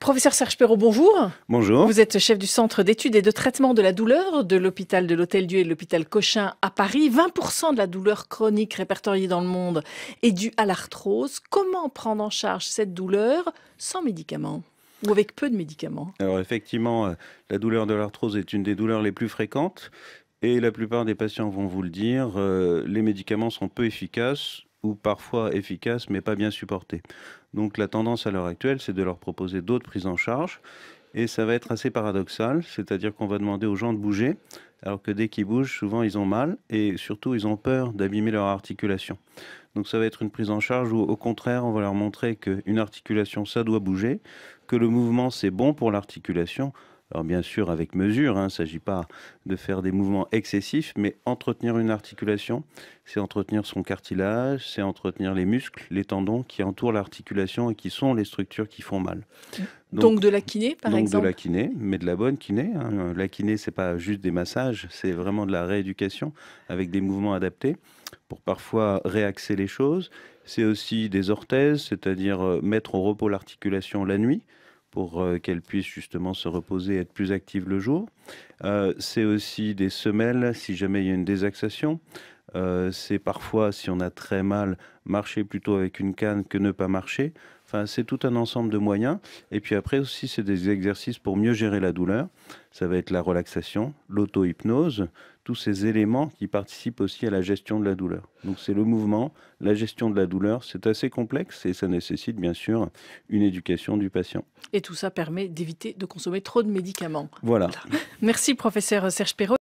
Professeur Serge Perrault, bonjour. Bonjour. Vous êtes chef du Centre d'études et de traitement de la douleur de l'hôpital de l'Hôtel-Dieu et de l'hôpital Cochin à Paris. 20% de la douleur chronique répertoriée dans le monde est due à l'arthrose. Comment prendre en charge cette douleur sans médicaments ou avec peu de médicaments Alors effectivement, euh, la douleur de l'arthrose est une des douleurs les plus fréquentes. Et la plupart des patients vont vous le dire, euh, les médicaments sont peu efficaces, ou parfois efficace, mais pas bien supportées. Donc la tendance à l'heure actuelle, c'est de leur proposer d'autres prises en charge. Et ça va être assez paradoxal, c'est-à-dire qu'on va demander aux gens de bouger, alors que dès qu'ils bougent, souvent ils ont mal et surtout ils ont peur d'abîmer leur articulation. Donc ça va être une prise en charge où au contraire on va leur montrer qu'une articulation ça doit bouger, que le mouvement c'est bon pour l'articulation, alors bien sûr avec mesure, hein, il ne s'agit pas de faire des mouvements excessifs, mais entretenir une articulation, c'est entretenir son cartilage, c'est entretenir les muscles, les tendons qui entourent l'articulation et qui sont les structures qui font mal. Donc, de la kiné, par donc exemple. de la kiné, mais de la bonne kiné. Hein. La kiné, c'est pas juste des massages, c'est vraiment de la rééducation avec des mouvements adaptés pour parfois réaxer les choses. C'est aussi des orthèses, c'est-à-dire euh, mettre au repos l'articulation la nuit pour euh, qu'elles puissent justement se reposer et être plus active le jour. Euh, c'est aussi des semelles si jamais il y a une désaxation. Euh, c'est parfois, si on a très mal, marcher plutôt avec une canne que ne pas marcher. Enfin, c'est tout un ensemble de moyens. Et puis après aussi, c'est des exercices pour mieux gérer la douleur. Ça va être la relaxation, l'auto-hypnose, tous ces éléments qui participent aussi à la gestion de la douleur. Donc c'est le mouvement, la gestion de la douleur, c'est assez complexe et ça nécessite bien sûr une éducation du patient. Et tout ça permet d'éviter de consommer trop de médicaments. Voilà. voilà. Merci professeur Serge Perrault.